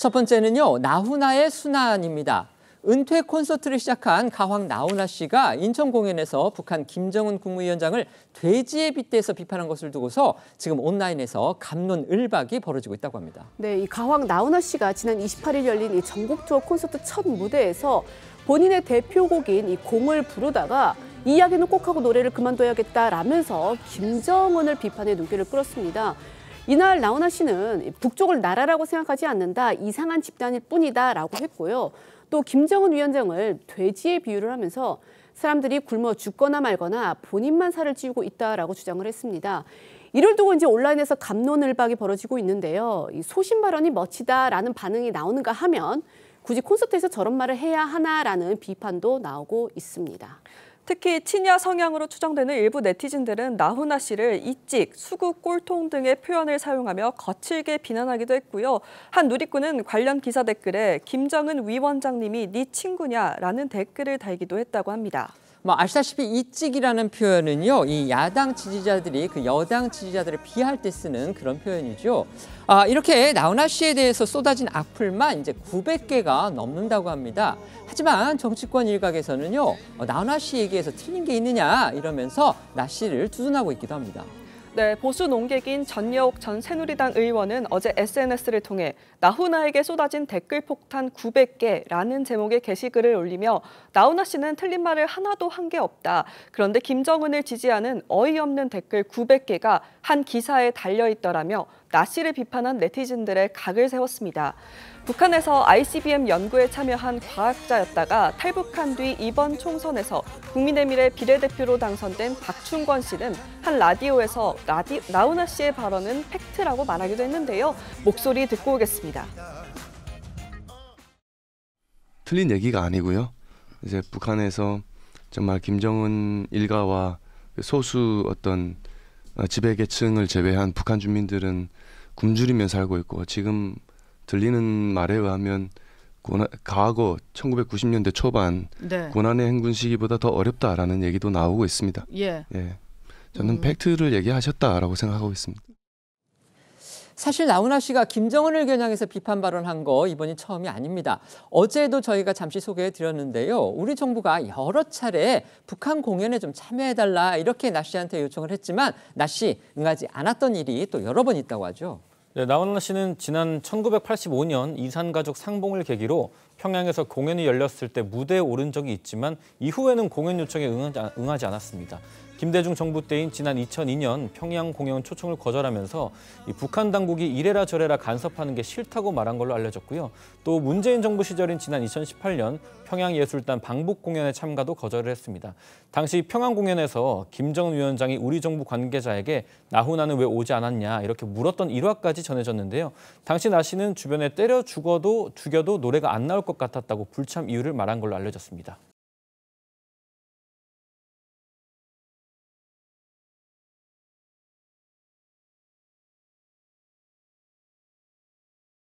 첫 번째는요, 나훈아의 순환입니다. 은퇴 콘서트를 시작한 가왕 나훈아 씨가 인천 공연에서 북한 김정은 국무위원장을 돼지에 빗대서 비판한 것을 두고서 지금 온라인에서 감론 을박이 벌어지고 있다고 합니다. 네, 이 가왕 나훈아 씨가 지난 28일 열린 이 전국 투어 콘서트 첫 무대에서 본인의 대표곡인 이 공을 부르다가 이 이야기는 꼭 하고 노래를 그만둬야겠다라면서 김정은을 비판의 눈길을 끌었습니다. 이날 나훈아 씨는 북쪽을 나라라고 생각하지 않는다. 이상한 집단일 뿐이다라고 했고요. 또 김정은 위원장을 돼지에 비유를 하면서 사람들이 굶어 죽거나 말거나 본인만 살을 찌우고 있다라고 주장을 했습니다. 이를 두고 이제 온라인에서 감론을박이 벌어지고 있는데요. 이 소신 발언이 멋지다라는 반응이 나오는가 하면 굳이 콘서트에서 저런 말을 해야 하나라는 비판도 나오고 있습니다. 특히 친야 성향으로 추정되는 일부 네티즌들은 나훈아 씨를 이찍, 수구, 꼴통 등의 표현을 사용하며 거칠게 비난하기도 했고요. 한 누리꾼은 관련 기사 댓글에 김정은 위원장님이 네 친구냐라는 댓글을 달기도 했다고 합니다. 뭐 아시다시피 이찍이라는 표현은요, 이 야당 지지자들이 그 여당 지지자들을 비할 때 쓰는 그런 표현이죠. 아, 이렇게 나훈아 씨에 대해서 쏟아진 악플만 이제 900개가 넘는다고 합니다. 하지만 정치권 일각에서는요, 어, 나훈아 씨 얘기에서 틀린 게 있느냐 이러면서 나 씨를 두둔하고 있기도 합니다. 네, 보수 농객인 전여옥 전 새누리당 의원은 어제 SNS를 통해 나훈아에게 쏟아진 댓글 폭탄 900개라는 제목의 게시글을 올리며 나훈아 씨는 틀린 말을 하나도 한 게 없다. 그런데 김정은을 지지하는 어이없는 댓글 900개가 한 기사에 달려 있더라며 나씨를 비판한 네티즌들의 각을 세웠습니다. 북한에서 ICBM 연구에 참여한 과학자였다가 탈북한 뒤 이번 총선에서 국민의힘의 비례대표로 당선된 박충권 씨는 한 라디오에서 라디, 나훈아 씨의 발언은 팩트라고 말하기도 했는데요. 목소리 듣고 오겠습니다. 틀린 얘기가 아니고요. 이제 북한에서 정말 김정은 일가와 소수 어떤 어, 지배계층을 제외한 북한 주민들은 굶주리며 살고 있고 지금 들리는 말에 의하면 고난, 과거 1990년대 초반 네. 고난의 행군 시기보다 더 어렵다라는 얘기도 나오고 있습니다. 예. 예. 저는 음. 팩트를 얘기하셨다라고 생각하고 있습니다. 사실 나훈아 씨가 김정은을 겨냥해서 비판 발언한 거 이번이 처음이 아닙니다. 어제도 저희가 잠시 소개해 드렸는데요. 우리 정부가 여러 차례 북한 공연에 좀 참여해달라 이렇게 나 씨한테 요청을 했지만 나 씨 응하지 않았던 일이 또 여러 번 있다고 하죠. 네, 나훈아 씨는 지난 1985년 이산가족 상봉을 계기로 평양에서 공연이 열렸을 때 무대에 오른 적이 있지만 이후에는 공연 요청에 응하지 않았습니다. 김대중 정부 때인 지난 2002년 평양 공연 초청을 거절하면서 북한 당국이 이래라 저래라 간섭하는 게 싫다고 말한 걸로 알려졌고요. 또 문재인 정부 시절인 지난 2018년 평양예술단 방북 공연에 참가도 거절을 했습니다. 당시 평양 공연에서 김정은 위원장이 우리 정부 관계자에게 나훈아는 왜 오지 않았냐 이렇게 물었던 일화까지 전해졌는데요. 당시 나씨는 주변에 때려 죽어도 죽여도 노래가 안 나올 것 같았다고 불참 이유를 말한 걸로 알려졌습니다.